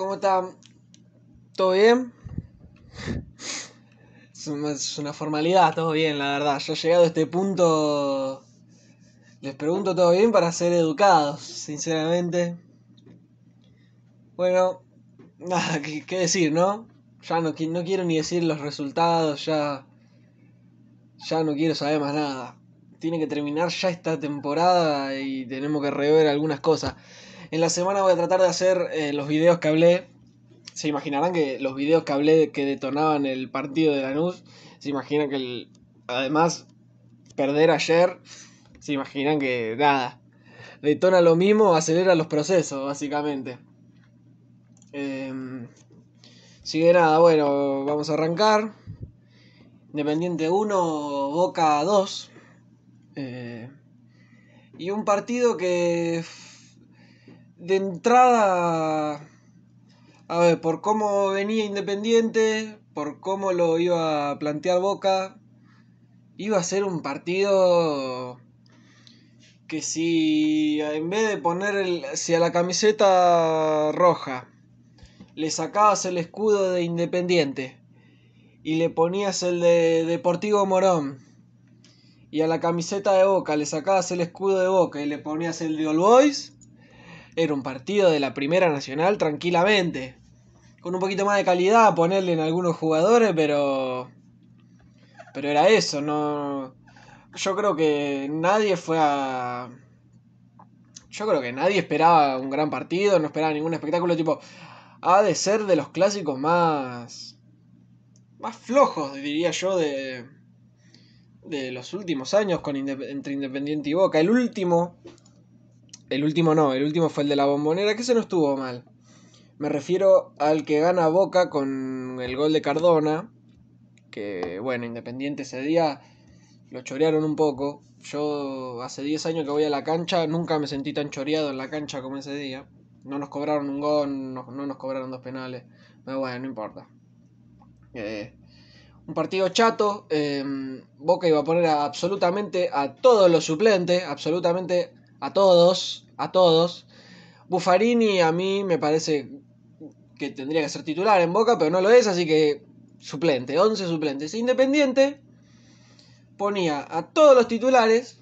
¿Cómo están? ¿Todo bien? Es una formalidad, todo bien, la verdad. Yo he llegado a este punto. Les pregunto todo bien para ser educados, sinceramente. Bueno, nada, ¿qué, decir, no? Ya no, no quiero ni decir los resultados, ya. Ya no quiero saber más nada. Tiene que terminar ya esta temporada y tenemos que rever algunas cosas. En la semana voy a tratar de hacer eh, los videos que hablé. Se imaginarán que los videos que hablé que detonaban el partido de Lanús. Se imaginan que el, además perder ayer. Se imaginan que nada. Detona lo mismo, acelera los procesos, básicamente. Eh, así nada, bueno, vamos a arrancar. Independiente 1, Boca 2. Eh, y un partido que de entrada, a ver, por cómo venía Independiente, por cómo lo iba a plantear Boca, iba a ser un partido que si en vez de poner el, si a la camiseta roja le sacabas el escudo de Independiente y le ponías el de Deportivo Morón y a la camiseta de Boca le sacabas el escudo de Boca y le ponías el de All Boys, era un partido de la Primera Nacional tranquilamente. Con un poquito más de calidad, a ponerle en algunos jugadores, pero. Pero era eso, no. Yo creo que nadie fue a. Yo creo que nadie esperaba un gran partido, no esperaba ningún espectáculo. Tipo, ha de ser de los clásicos más. más flojos, diría yo, de. de los últimos años con entre Independiente y Boca. El último el último no, el último fue el de la bombonera, que se no estuvo mal. Me refiero al que gana Boca con el gol de Cardona, que bueno, Independiente ese día lo chorearon un poco. Yo hace 10 años que voy a la cancha, nunca me sentí tan choreado en la cancha como ese día. No nos cobraron un gol, no, nos cobraron dos penales, pero bueno, no importa. Eh, un partido chato, eh, Boca iba a poner absolutamente a todos los suplentes, absolutamente a todos a todos. Buffarini a mí me parece que tendría que ser titular en Boca, pero no lo es, así que suplente, 11 suplentes. Independiente ponía a todos los titulares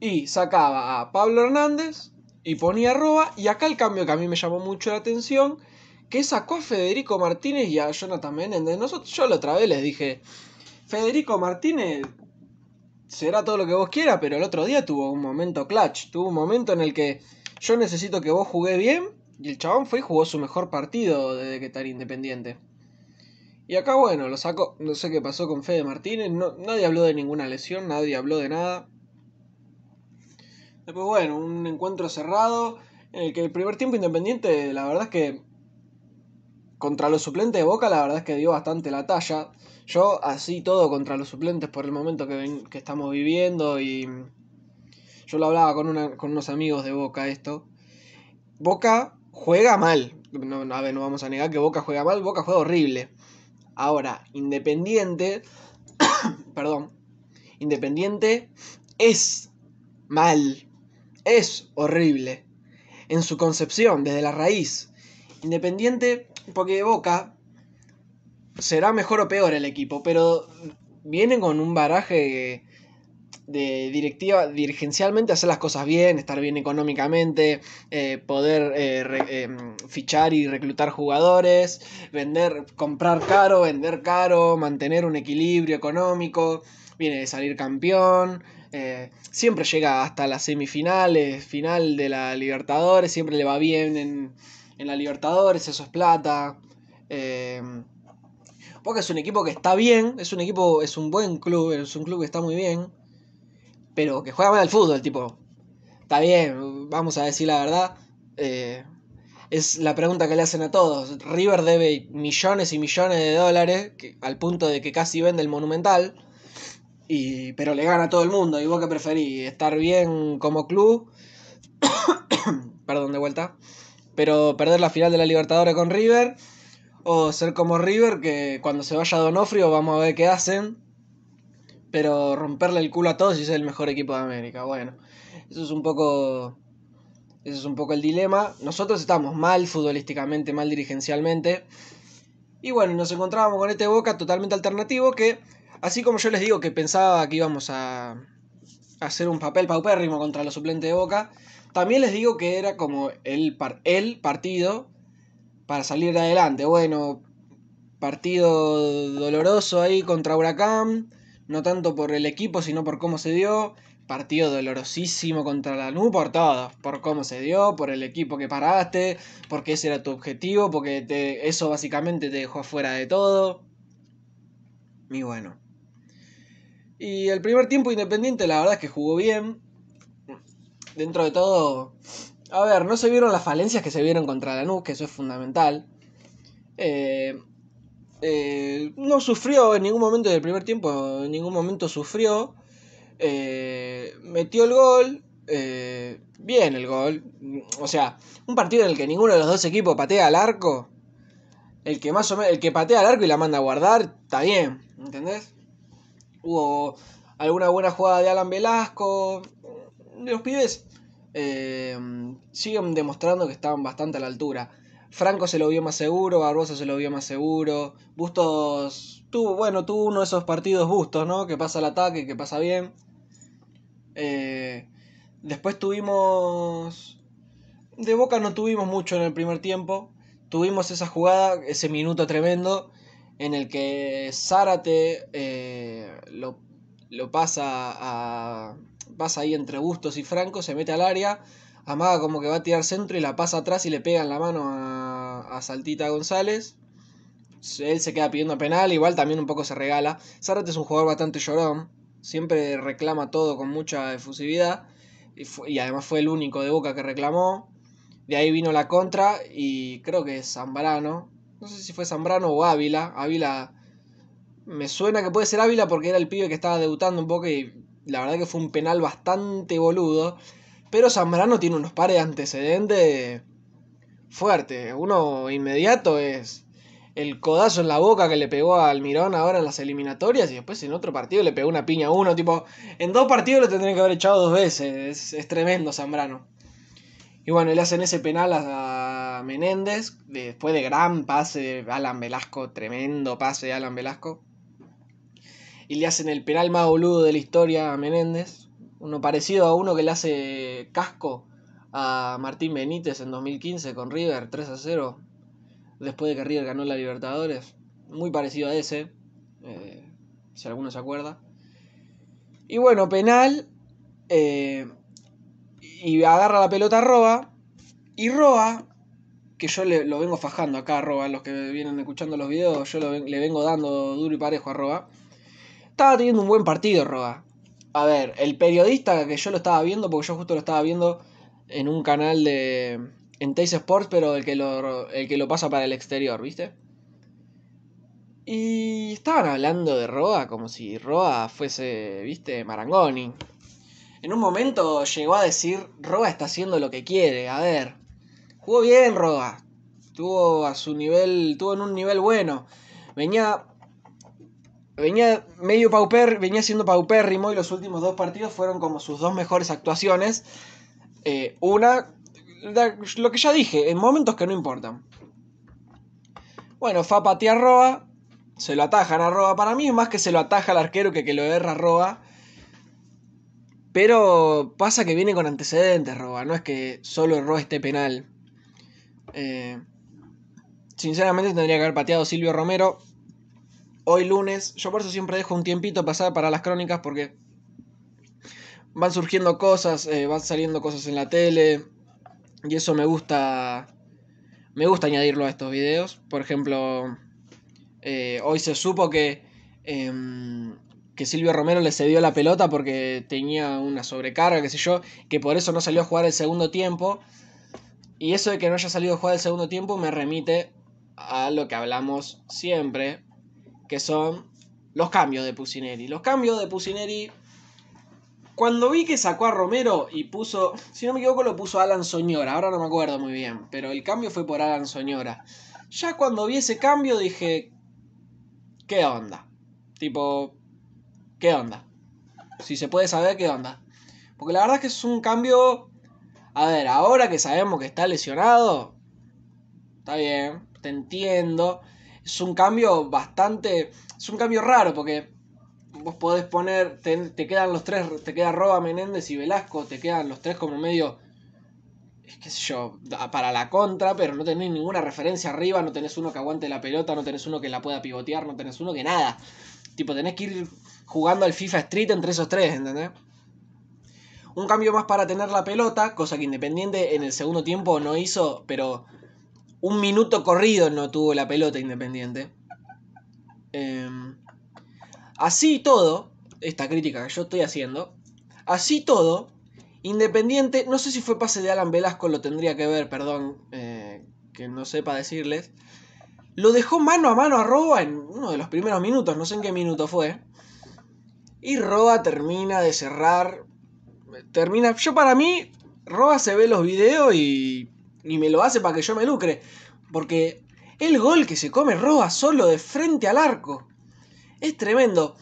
y sacaba a Pablo Hernández y ponía arroba. Y acá el cambio que a mí me llamó mucho la atención, que sacó a Federico Martínez y a Jonathan Menéndez. Nosotros, yo la otra vez les dije, Federico Martínez será todo lo que vos quieras, pero el otro día tuvo un momento clutch, tuvo un momento en el que yo necesito que vos jugué bien y el chabón fue y jugó su mejor partido desde que estar independiente. Y acá bueno, lo saco, no sé qué pasó con Fede Martínez, nadie habló de ninguna lesión, nadie habló de nada. Después bueno, un encuentro cerrado en el que el primer tiempo independiente, la verdad es que contra los suplentes de Boca, la verdad es que dio bastante la talla. Yo, así todo contra los suplentes por el momento que, que estamos viviendo y. Yo lo hablaba con, con unos amigos de Boca esto. Boca juega mal. No, a ver, no vamos a negar que Boca juega mal, Boca juega horrible. Ahora, Independiente. perdón. Independiente es mal. Es horrible. En su concepción, desde la raíz. Independiente porque Boca será mejor o peor el equipo, pero viene con un baraje de directiva, dirigencialmente hacer las cosas bien, estar bien económicamente, eh, poder eh, eh, fichar y reclutar jugadores, vender, comprar caro, vender caro, mantener un equilibrio económico, viene de salir campeón, siempre llega hasta las semifinales, final de la Libertadores, siempre le va bien en en la Libertadores, eso es plata. Eh, porque es un equipo que está bien, es un equipo, es un buen club, es un club que está muy bien, pero que juega mal al fútbol, tipo. Está bien, vamos a decir la verdad. Eh, es la pregunta que le hacen a todos. River debe millones y millones de dólares, al punto de que casi vende el Monumental, pero le gana a todo el mundo. ¿Y vos que preferís? ¿Estar bien como club? Perdón, de vuelta pero perder la final de la Libertadores con River o ser como River que cuando se vaya Donofrio vamos a ver qué hacen, pero romperle el culo a todos y ser el mejor equipo de América. Bueno, eso es un poco eso es un poco el dilema. Nosotros estamos mal futbolísticamente, mal dirigencialmente. Y bueno, nos encontrábamos con este Boca totalmente alternativo que, así como yo les digo que pensaba que íbamos a hacer un papel paupérrimo contra los suplentes de Boca, también les digo que era como el, el partido para salir adelante. Bueno, partido doloroso ahí contra Huracán, no tanto por el equipo, sino por cómo se dio. Partido dolorosísimo contra la NU por todos, por cómo se dio, por el equipo que paraste, porque ese era tu objetivo, porque te, eso básicamente te dejó afuera de todo. Y bueno. Y el primer tiempo Independiente la verdad es que jugó bien, dentro de todo, a ver, no se vieron las falencias que se vieron contra Lanús, que eso es fundamental. Eh, eh, no sufrió en ningún momento del primer tiempo, en ningún momento sufrió. Eh, metió el gol, bien el gol. O sea, un partido en el que ninguno de los dos equipos patea al arco. El que más o menos, el que patea al arco y la manda a guardar, está bien, ¿entendés? Hubo alguna buena jugada de Alan Velasco, los pibes eh, siguen demostrando que estaban bastante a la altura. Franco se lo vio más seguro, Barbosa se lo vio más seguro, Bustos tuvo, bueno, tuvo uno de esos partidos Bustos, ¿no? Que pasa el ataque, que pasa bien. Eh, después tuvimos... De Boca no tuvimos mucho en el primer tiempo. Tuvimos esa jugada, ese minuto tremendo, en el que Zárate eh, lo pasa a ...más ahí entre Bustos y Franco, se mete al área, amaga como que va a tirar centro y la pasa atrás y le pega en la mano a, Saltita González. Él se queda pidiendo penal, igual también un poco se regala. Zárate es un jugador bastante llorón, siempre reclama todo con mucha efusividad y, y además fue el único de Boca que reclamó. De ahí vino la contra y creo que es Zambrano. No sé si fue Zambrano o Ávila. Ávila me suena que puede ser Ávila porque era el pibe que estaba debutando un poco y la verdad que fue un penal bastante boludo. Pero Zambrano tiene unos pares de antecedentes fuertes. Uno inmediato es el codazo en la boca que le pegó al Mirón ahora en las eliminatorias y después en otro partido le pegó una piña a uno. Tipo, en dos partidos lo tendrían que haber echado dos veces. Es, es tremendo Zambrano. Y bueno, le hacen ese penal a Menéndez después de gran pase de Alan Velasco, tremendo pase de Alan Velasco y le hacen el penal más boludo de la historia a Menéndez. Uno parecido a uno que le hace casco a Martín Benítez en 2015 con River 3 a 0. Después de que River ganó la Libertadores. Muy parecido a ese. Eh, si alguno se acuerda. Y bueno, penal. Eh, y agarra la pelota a Roa. Y Roa, que yo le, lo vengo fajando acá a Roa, los que vienen escuchando los videos, yo le vengo dando duro y parejo a Roa. Estaba teniendo un buen partido, Roa. A ver, el periodista que yo lo estaba viendo, porque yo justo lo estaba viendo en un canal de. en Tays Sports, pero el que, lo, que lo pasa para el exterior, ¿viste? Y estaban hablando de Roa como si Roa fuese, viste, Marangoni. En un momento llegó a decir, Roa está haciendo lo que quiere, a ver. Jugó bien Roa. Tuvo a su nivel, tuvo en un nivel bueno. Venía venía medio pauper, venía siendo paupérrimo y los últimos dos partidos fueron como sus dos mejores actuaciones. Eh, una, lo que ya dije, en momentos que no importan. Bueno, fa patea Roa, se lo atajan a Roa. Para mí más que se lo ataja al arquero que que lo erra Roa. Pero pasa que viene con antecedentes Roa, no es que solo erró este penal. Eh, sinceramente tendría que haber pateado Silvio Romero, hoy lunes. Yo por eso siempre dejo un tiempito pasar para las crónicas porque van surgiendo cosas, eh, van saliendo cosas en la tele. Y eso me gusta. Me gusta añadirlo a estos videos. Por ejemplo, eh, hoy se supo que. Em, que Silvio Romero le cedió la pelota porque tenía una sobrecarga, qué sé yo, que por eso no salió a jugar el segundo tiempo. Y eso de que no haya salido a jugar el segundo tiempo me remite a lo que hablamos siempre, que son los cambios de Pusineri. Los cambios de Pusineri. Cuando vi que sacó a Romero y puso, si no me equivoco, lo puso Alan Soñora, ahora no me acuerdo muy bien, pero el cambio fue por Alan Soñora. Ya cuando vi ese cambio dije, ¿qué onda? Tipo, ¿qué onda? Si se puede saber, ¿qué onda? Porque la verdad es que es un cambio... A ver, ahora que sabemos que está lesionado, está bien, te entiendo, es un cambio bastante, es un cambio raro porque vos podés poner, te, quedan los tres, te queda Roba, Menéndez y Velasco, te quedan los tres como medio, es que sé yo, para la contra, pero no tenés ninguna referencia arriba, no tenés uno que aguante la pelota, no tenés uno que la pueda pivotear, no tenés uno que nada. Tipo, tenés que ir jugando al FIFA Street entre esos tres, ¿entendés? Un cambio más para tener la pelota, cosa que Independiente en el segundo tiempo no hizo, pero un minuto corrido no tuvo la pelota Independiente. Em, así todo, esta crítica que yo estoy haciendo, así todo, Independiente, no sé si fue pase de Alan Velasco, lo tendría que ver, perdón, eh, que no sepa decirles. Lo dejó mano a mano a Roa en uno de los primeros minutos, no sé en qué minuto fue. Y Roa termina de cerrar. Termina. Yo para mí, Roa se ve los videos y ni me lo hace para que yo me lucre. Porque el gol que se come Roa solo de frente al arco. Es tremendo.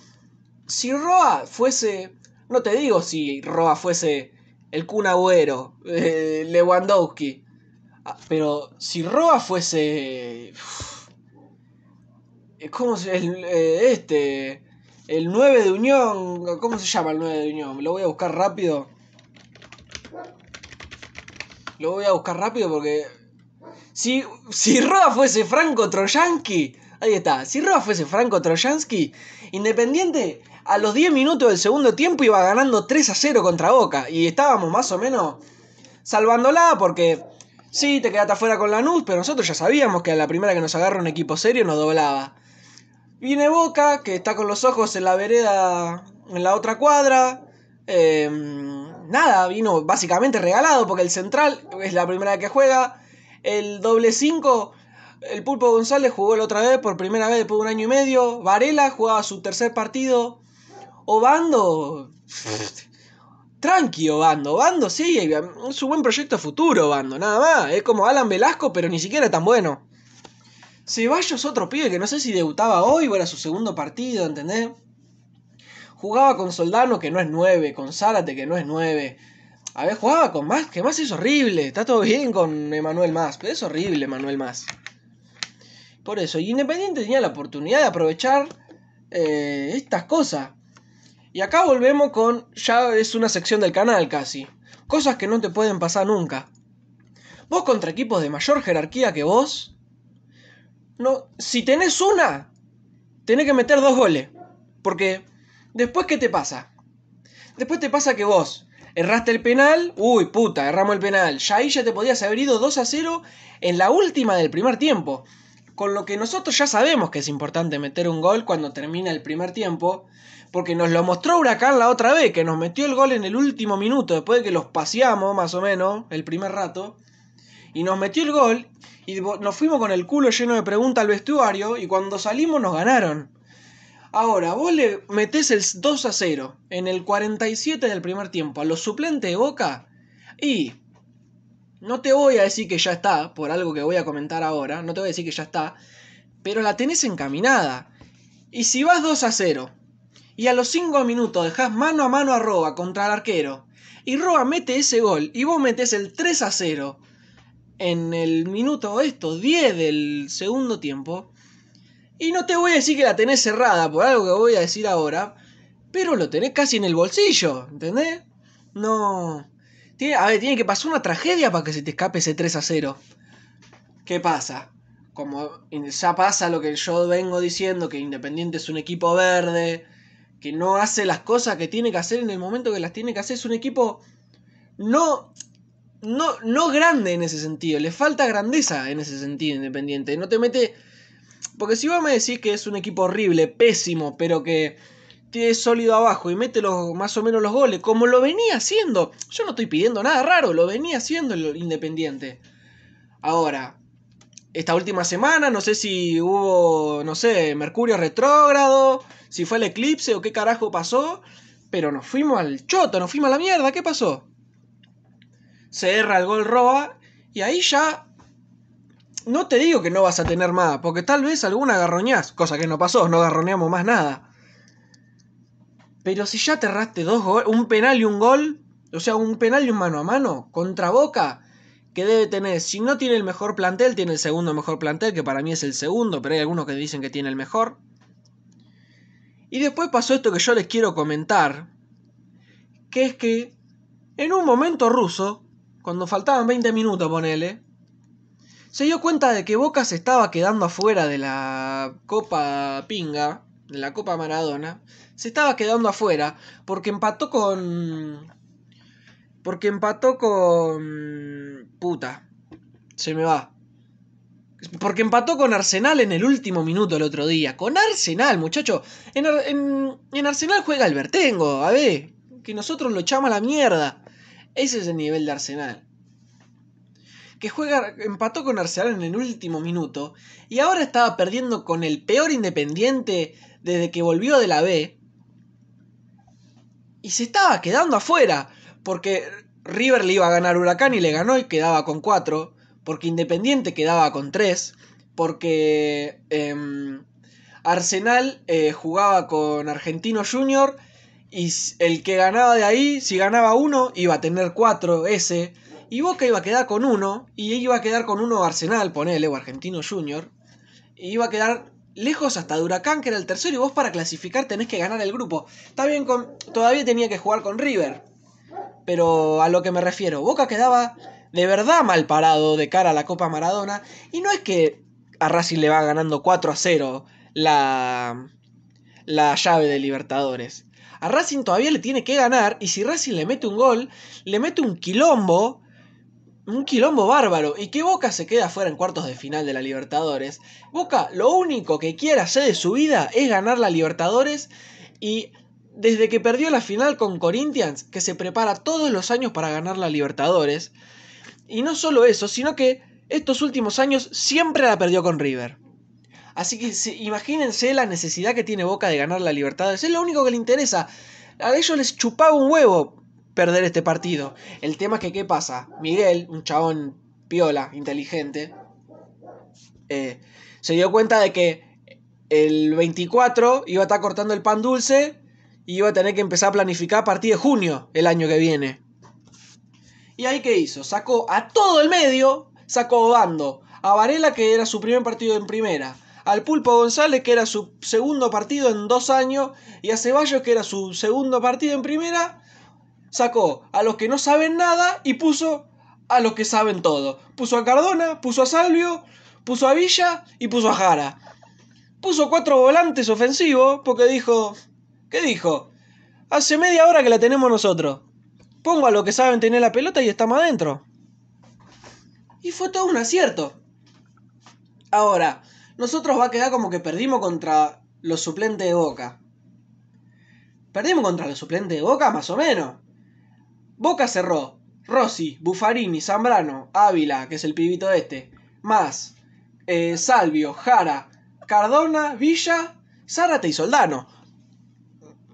Si Roa fuese. No te digo si Roa fuese el Kun eh, Lewandowski. Ah, pero si Roa fuese. Eh, ¿Cómo se. llama? Eh, este. El 9 de Unión. ¿Cómo se llama el 9 de Unión? Lo voy a buscar rápido. Lo voy a buscar rápido porque. Si, si Roda fuese Franco Troyansky. Ahí está. Si Roda fuese Franco Troyansky, Independiente a los 10 minutos del segundo tiempo iba ganando 3 a 0 contra Boca. Y estábamos más o menos salvándola porque. Sí, te quedaste afuera con la Lanús, pero nosotros ya sabíamos que a la primera que nos agarra un equipo serio nos doblaba. Viene Boca, que está con los ojos en la vereda, en la otra cuadra. Eh, nada, vino básicamente regalado porque el central es la primera vez que juega, el doble 5, el Pulpo González jugó la otra vez por primera vez después de un año y medio, Varela jugaba su tercer partido, Obando... Tranqui, Obando. Obando sí, es un buen proyecto futuro, Obando, nada más. Es como Alan Velasco, pero ni siquiera tan bueno. Ceballos otro pibe que no sé si debutaba hoy o era su segundo partido, ¿entendés? Jugaba con Soldano, que no es 9, con Zárate, que no es 9. A ver, jugaba con más, que más es horrible. Está todo bien con Emanuel Más, pero es horrible Emanuel Más. Por eso, y Independiente tenía la oportunidad de aprovechar eh, estas cosas. Y acá volvemos con, ya es una sección del canal casi. Cosas que no te pueden pasar nunca. Vos contra equipos de mayor jerarquía que vos. No, si tenés una, tenés que meter dos goles. Porque Después, ¿qué te pasa? Después te pasa que vos erraste el penal, uy, puta, erramos el penal. Ya ahí ya te podías haber ido 2 a 0 en la última del primer tiempo. Con lo que nosotros ya sabemos que es importante meter un gol cuando termina el primer tiempo, porque nos lo mostró Huracán la otra vez, que nos metió el gol en el último minuto, después de que los paseamos más o menos el primer rato, y nos metió el gol, y nos fuimos con el culo lleno de preguntas al vestuario, y cuando salimos nos ganaron. Ahora, vos le metés el 2 a 0 en el 47 del primer tiempo a los suplentes de Boca y no te voy a decir que ya está, por algo que voy a comentar ahora, no te voy a decir que ya está, pero la tenés encaminada. Y si vas 2 a 0 y a los 5 minutos dejás mano a mano a Roa contra el arquero y Roa mete ese gol y vos metés el 3 a 0 en el minuto esto, 10 del segundo tiempo, y no te voy a decir que la tenés cerrada por algo que voy a decir ahora, pero lo tenés casi en el bolsillo, ¿entendés? No. Tiene, a ver, tiene que pasar una tragedia para que se te escape ese 3 a 0. ¿Qué pasa? Como ya pasa lo que yo vengo diciendo, que Independiente es un equipo verde, que no hace las cosas que tiene que hacer en el momento que las tiene que hacer, es un equipo no, no, no grande en ese sentido, le falta grandeza en ese sentido Independiente, no te mete porque si vos me decís que es un equipo horrible, pésimo, pero que tiene sólido abajo y mete los, más o menos los goles, como lo venía haciendo, yo no estoy pidiendo nada raro, lo venía haciendo el Independiente. Ahora, esta última semana, no sé si hubo, no sé, Mercurio retrógrado, si fue el eclipse o qué carajo pasó, pero nos fuimos al choto, nos fuimos a la mierda, ¿qué pasó? Se erra el gol Roa y ahí ya no te digo que no vas a tener más, porque tal vez alguna garroñás, cosa que no pasó, no garroneamos más nada. Pero si ya aterraste dos goles, un penal y un gol, o sea, un penal y un mano a mano contra Boca, que debe tener, si no tiene el mejor plantel, tiene el segundo mejor plantel, que para mí es el segundo, pero hay algunos que dicen que tiene el mejor. Y después pasó esto que yo les quiero comentar, que es que en un momento ruso, cuando faltaban 20 minutos, ponele, se dio cuenta de que Boca se estaba quedando afuera de la Copa Pinga, de la Copa Maradona, se estaba quedando afuera porque empató con... Porque empató con... Puta. Se me va. Porque empató con Arsenal en el último minuto el otro día. Con Arsenal, muchacho. En, en, en Arsenal juega el Bertengo, a ver. Que nosotros lo echamos a la mierda. Ese es el nivel de Arsenal que juega, empató con Arsenal en el último minuto y ahora estaba perdiendo con el peor Independiente desde que volvió de la B. Y se estaba quedando afuera, porque River le iba a ganar Huracán y le ganó y quedaba con 4, porque Independiente quedaba con 3, porque em, Arsenal eh, jugaba con Argentino Junior y el que ganaba de ahí, si ganaba uno, iba a tener 4 ese. Y Boca iba a quedar con uno, y iba a quedar con uno Arsenal, ponele, o Argentino Junior. Y iba a quedar lejos hasta Duracán, que era el tercero, y vos para clasificar tenés que ganar el grupo. Está bien, todavía tenía que jugar con River. Pero a lo que me refiero, Boca quedaba de verdad mal parado de cara a la Copa Maradona. Y no es que a Racing le va ganando 4 a 0 la, la llave de Libertadores. A Racing todavía le tiene que ganar y si Racing le mete un gol, le mete un quilombo un quilombo bárbaro. Y que Boca se queda fuera en cuartos de final de la Libertadores. Boca lo único que quiere hacer de su vida es ganar la Libertadores. Y desde que perdió la final con Corinthians, que se prepara todos los años para ganar la Libertadores. Y no solo eso, sino que estos últimos años siempre la perdió con River. Así que imagínense la necesidad que tiene Boca de ganar la Libertadores. Es lo único que le interesa. A ellos les chupaba un huevo perder este partido. El tema es que, ¿qué pasa? Miguel, un chabón piola, inteligente, eh, se dio cuenta de que el 24 iba a estar cortando el pan dulce y iba a tener que empezar a planificar a partir de junio el año que viene. Y ahí ¿qué hizo, sacó a todo el medio, sacó a Bando, a Varela que era su primer partido en primera, al Pulpo González que era su segundo partido en dos años y a Ceballos que era su segundo partido en primera sacó a los que no saben nada y puso a los que saben todo. Puso a Cardona, puso a Salvio, puso a Villa y puso a Jara. Puso cuatro volantes ofensivos porque dijo... ¿Qué dijo? Hace media hora que la tenemos nosotros. Pongo a los que saben tener la pelota y estamos adentro. Y fue todo un acierto. Ahora, nosotros va a quedar como que perdimos contra los suplentes de Boca. Perdimos contra los suplentes de Boca, más o menos. Boca cerró. Rossi, Buffarini, Zambrano, Ávila, que es el pibito este. Más. Eh, Salvio, Jara, Cardona, Villa, Zárate y Soldano.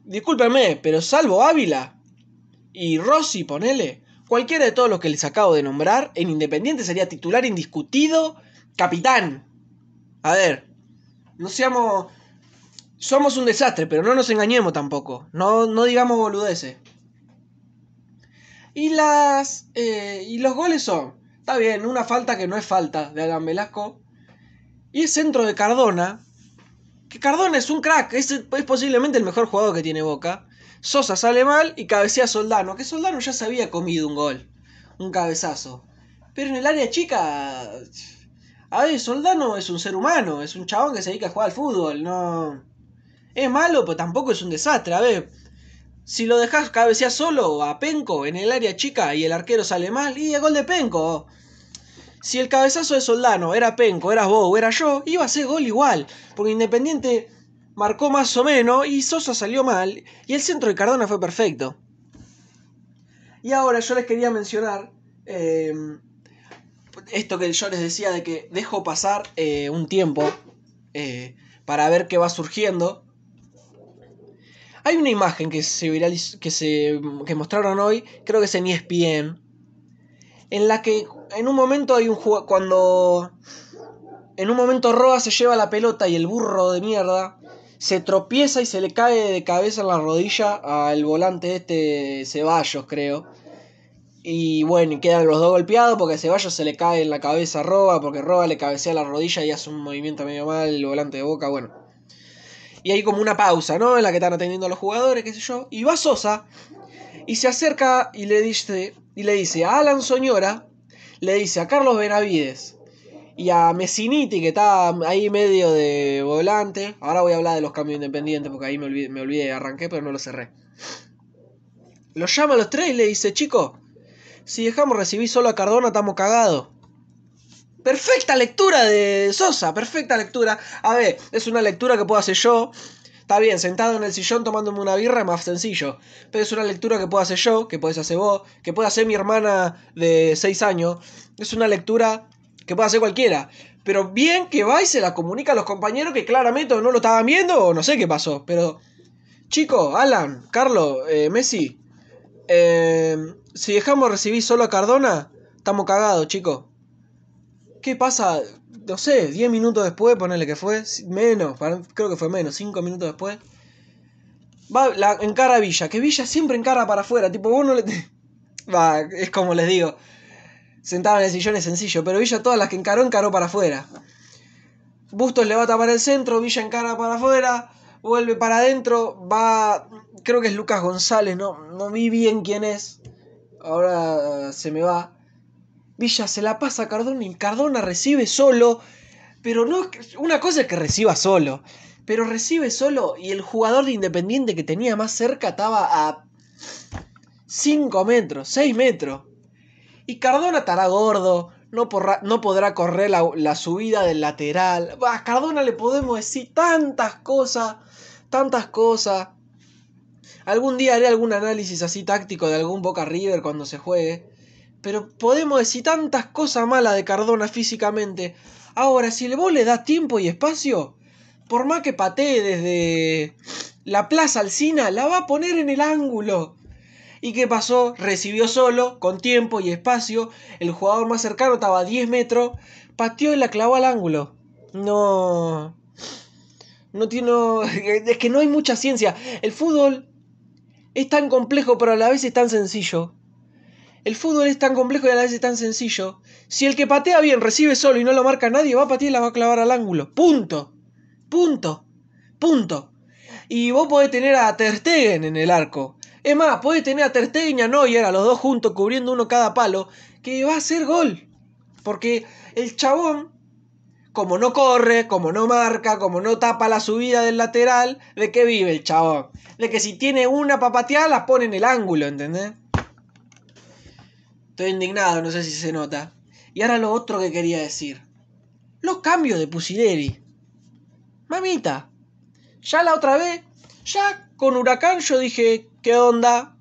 Discúlpeme, pero salvo Ávila y Rossi, ponele. Cualquiera de todos los que les acabo de nombrar, en Independiente sería titular indiscutido, capitán. A ver, no seamos... Somos un desastre, pero no nos engañemos tampoco. No, no digamos boludeces. Y, las, eh, y los goles son, está bien, una falta que no es falta de Alan Velasco. Y el centro de Cardona, que Cardona es un crack, es, posiblemente el mejor jugador que tiene Boca. Sosa sale mal y cabecea Soldano, que Soldano ya se había comido un gol, un cabezazo. Pero en el área chica, a ver, Soldano es un ser humano, es un chabón que se dedica a jugar al fútbol, no... Es malo, pero tampoco es un desastre, a ver si lo dejas cabecear solo a Penco en el área chica y el arquero sale mal, y el gol de Penco. Si el cabezazo de Soldano era Penco, era o era yo, iba a ser gol igual. Porque Independiente marcó más o menos y Sosa salió mal y el centro de Cardona fue perfecto. Y ahora yo les quería mencionar em, esto que yo les decía de que dejo pasar eh, un tiempo eh, para ver qué va surgiendo hay una imagen que se viralizó, que se que mostraron hoy, creo que es en ESPN, en la que en un momento hay un juego cuando en un momento Roa se lleva la pelota y el burro de mierda se tropieza y se le cae de cabeza en la rodilla al volante este Ceballos, creo. Y bueno, quedan los dos golpeados porque a Ceballos se le cae en la cabeza a Roa, porque Roba le cabecea la rodilla y hace un movimiento medio mal, el volante de boca, bueno. Y hay como una pausa, ¿no? En la que están atendiendo a los jugadores, qué sé yo. Y va Sosa y se acerca y le dice, y le dice a Alan Soñora, le dice a Carlos Benavides y a Messiniti, que está ahí medio de volante. Ahora voy a hablar de los cambios independientes porque ahí me olvidé, me olvidé arranqué, pero no lo cerré. Lo llama a los tres y le dice, chico, si dejamos recibir solo a Cardona, estamos cagados. Perfecta lectura de Sosa, perfecta lectura. A ver, es una lectura que puedo hacer yo. Está bien, sentado en el sillón tomándome una birra es más sencillo. Pero es una lectura que puedo hacer yo, que puedes hacer vos, que puede hacer mi hermana de 6 años. Es una lectura que puede hacer cualquiera. Pero bien que va y se la comunica a los compañeros que claramente no lo estaban viendo o no sé qué pasó. Pero, chico, Alan, Carlos, eh, Messi, eh, si dejamos recibir solo a Cardona, estamos cagados, chicos. ¿Qué pasa? No sé, 10 minutos después, ponerle que fue, menos, creo que fue menos, 5 minutos después. Va, la, encara a Villa, que Villa siempre encara para afuera, tipo, vos no le... Va, es como les digo, sentado en el sillón es sencillo, pero Villa todas las que encaró, encaró para afuera. Bustos le va a tapar el centro, Villa encara para afuera, vuelve para adentro, va, creo que es Lucas González, no, no vi bien quién es, ahora se me va. Villa se la pasa a Cardona y Cardona recibe solo, pero no es una cosa es que reciba solo, pero recibe solo y el jugador de Independiente que tenía más cerca estaba a 5 metros, 6 metros. Y Cardona estará gordo, no, no, podrá correr la, la subida del lateral. A Cardona le podemos decir tantas cosas, tantas cosas. Algún día haré algún análisis así táctico de algún Boca River cuando se juegue. Pero podemos decir tantas cosas malas de Cardona físicamente. Ahora, si el vos le das tiempo y espacio, por más que patee desde la plaza Alcina, la va a poner en el ángulo. ¿Y qué pasó? Recibió solo, con tiempo y espacio. El jugador más cercano estaba a 10 metros. Pateó y la clavó al ángulo. No. No tiene. Es que no hay mucha ciencia. El fútbol es tan complejo, pero a la vez es tan sencillo. El fútbol es tan complejo y a la vez es tan sencillo. Si el que patea bien recibe solo y no lo marca nadie, va a patear y la va a clavar al ángulo. Punto. Punto. Punto. Y vos podés tener a Ter Stegen en el arco. Es más, podés tener a Ter Stegen y a Neuer, a los dos juntos, cubriendo uno cada palo, que va a ser gol. Porque el chabón como no corre, como no marca, como no tapa la subida del lateral, ¿de qué vive el chabón? De que si tiene una para patear, la pone en el ángulo, ¿entendés? Estoy indignado, no sé si se nota. Y ahora lo otro que quería decir. Los cambios de Pusideri. Mamita, ya la otra vez, ya con Huracán yo dije, ¿qué onda?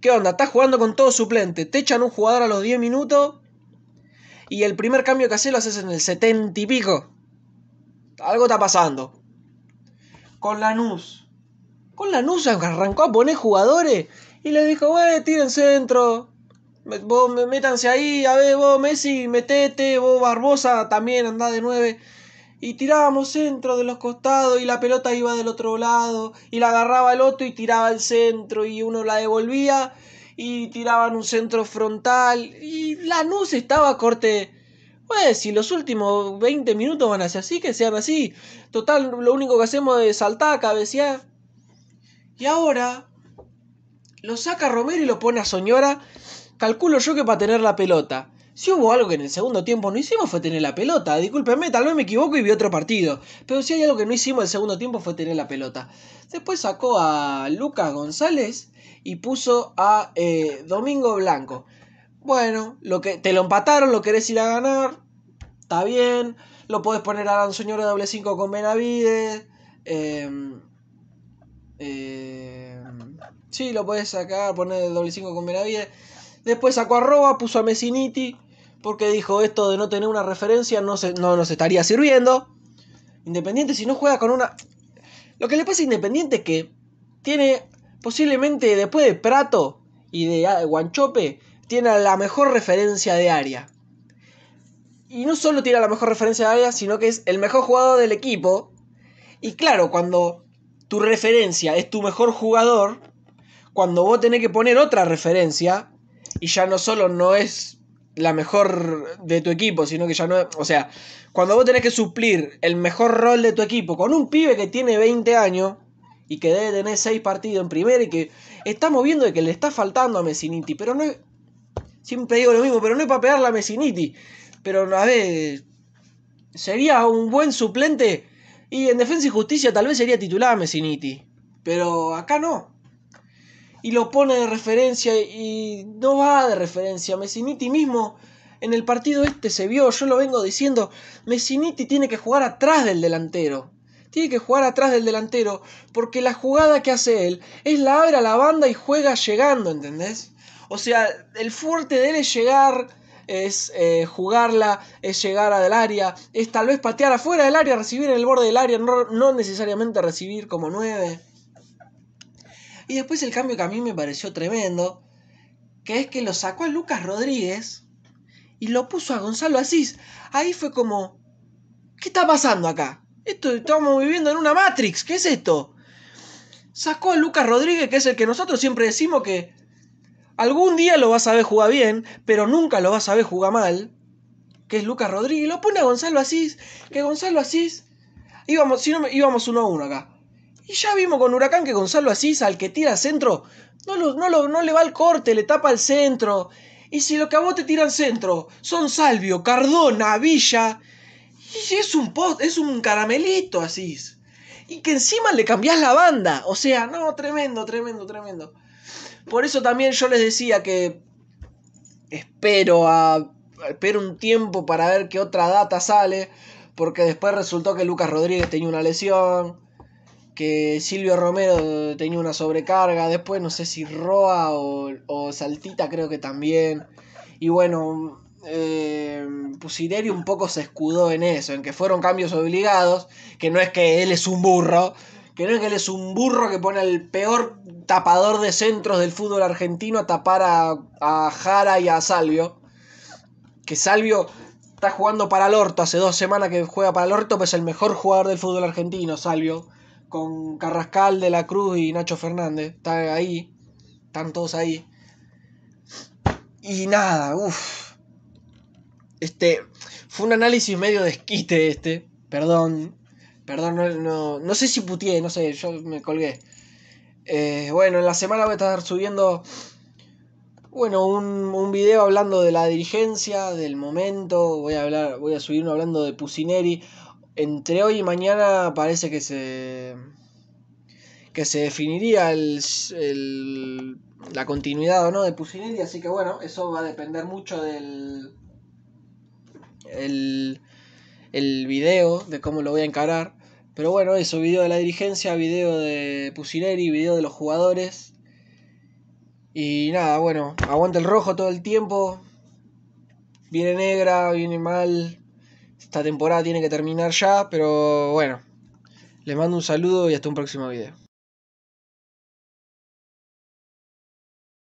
¿Qué onda? Estás jugando con todo suplente. Te echan un jugador a los 10 minutos y el primer cambio que haces lo haces en el setenta y pico. Algo está pasando. Con Lanús. Con Lanús arrancó a poner jugadores y le dijo, güey, tira en centro, vos métanse ahí, a ver, vos Messi, metete, vos Barbosa también andá de nueve. Y tirábamos centro de los costados y la pelota iba del otro lado y la agarraba el otro y tiraba el centro y uno la devolvía y tiraban un centro frontal y la luz estaba corte. Pues si los últimos 20 minutos van a ser así, que sean así. Total, lo único que hacemos es saltar, cabecear. Y ahora lo saca Romero y lo pone a Soñora calculo yo que para tener la pelota. Si hubo algo que en el segundo tiempo no hicimos fue tener la pelota. Discúlpeme, tal vez me equivoco y vi otro partido. Pero si hay algo que no hicimos en el segundo tiempo fue tener la pelota. Después sacó a Lucas González y puso a eh, Domingo Blanco. Bueno, lo que, te lo empataron, lo querés ir a ganar. Está bien. Lo podés poner a de doble 5 con Benavides. Em, em, sí, lo podés sacar, poner doble 5 con Benavides. Después sacó a Roba, puso a Messiniti, porque dijo esto de no tener una referencia no, no nos estaría sirviendo. Independiente si no juega con una... Lo que le pasa a Independiente es que tiene posiblemente después de Prato y ah, de Guanchope, tiene la mejor referencia de área. Y no solo tiene la mejor referencia de área, sino que es el mejor jugador del equipo. Y claro, cuando tu referencia es tu mejor jugador, cuando vos tenés que poner otra referencia, y ya no solo no es la mejor de tu equipo, sino que ya no... O sea, cuando vos tenés que suplir el mejor rol de tu equipo con un pibe que tiene 20 años y que debe tener 6 partidos en primera y que estamos viendo que le está faltando a Messiniti, pero no es... Siempre digo lo mismo, pero no es para pegar a Messiniti. Pero a ver. Sería un buen suplente y en Defensa y Justicia tal vez sería titular Messiniti. Pero acá no y lo pone de referencia y no va de referencia. Messiniti mismo en el partido este se vio, yo lo vengo diciendo, Messiniti tiene que jugar atrás del delantero. Tiene que jugar atrás del delantero porque la jugada que hace él es la abre a la banda y juega llegando, ¿entendés? O sea, el fuerte de él es llegar, es eh, jugarla, es llegar al área, es tal vez patear afuera del área, recibir en el borde del área, no, no necesariamente recibir como nueve. Y después el cambio que a mí me pareció tremendo, que es que lo sacó a Lucas Rodríguez y lo puso a Gonzalo Asís. Ahí fue como, ¿qué está pasando acá? Esto estamos viviendo en una Matrix, ¿qué es esto? Sacó a Lucas Rodríguez, que es el que nosotros siempre decimos que algún día lo vas a ver jugar bien, pero nunca lo vas a ver jugar mal, que es Lucas Rodríguez, lo pone a Gonzalo Asís, que Gonzalo Asís íbamos, si no, íbamos uno a uno acá. Y ya vimos con Huracán que Gonzalo Asís, al que tira centro, no, no, no le va al corte, le tapa al centro. Y si lo que a vos te tiran centro son Salvio, Cardona, Villa. Y es un, post, es un caramelito, Asís. Y que encima le cambiás la banda. O sea, no, tremendo, tremendo, tremendo. Por eso también yo les decía que espero a espero un tiempo para ver qué otra data sale, porque después resultó que Lucas Rodríguez tenía una lesión, que Silvio Romero tenía una sobrecarga, después no sé si Roa o, Saltita creo que también. Y bueno, mm, eh, un poco se escudó en eso, en que fueron cambios obligados, que no es que él es un burro, que no es que él es un burro que pone al peor tapador de centros del fútbol argentino a tapar a, a Jara y a Salvio. Que Salvio está jugando para el orto, hace dos semanas que juega para el orto, pues es el mejor jugador del fútbol argentino, Salvio con Carrascal de la Cruz y Nacho Fernández. Está ahí, están todos ahí. Y nada, uff. Este, fue un análisis medio desquite este, perdón. Perdón, no, no, no sé si putié, no sé, yo me colgué. Eh, bueno, en la semana voy a estar subiendo bueno, un, un, video hablando de la dirigencia, del momento. Voy a hablar, voy a subir uno hablando de Pusineri. Entre hoy y mañana parece que se. que se definiría el, la continuidad o no de Pusineri, así que bueno, eso va a depender mucho del. el, el video, de cómo lo voy a encarar. Pero bueno, eso, video de la dirigencia, video de Pusineri, video de los jugadores. Y nada, bueno, aguanta el rojo todo el tiempo. Viene negra, viene mal. Esta temporada tiene que terminar ya, pero bueno. Les mando un saludo y hasta un próximo video.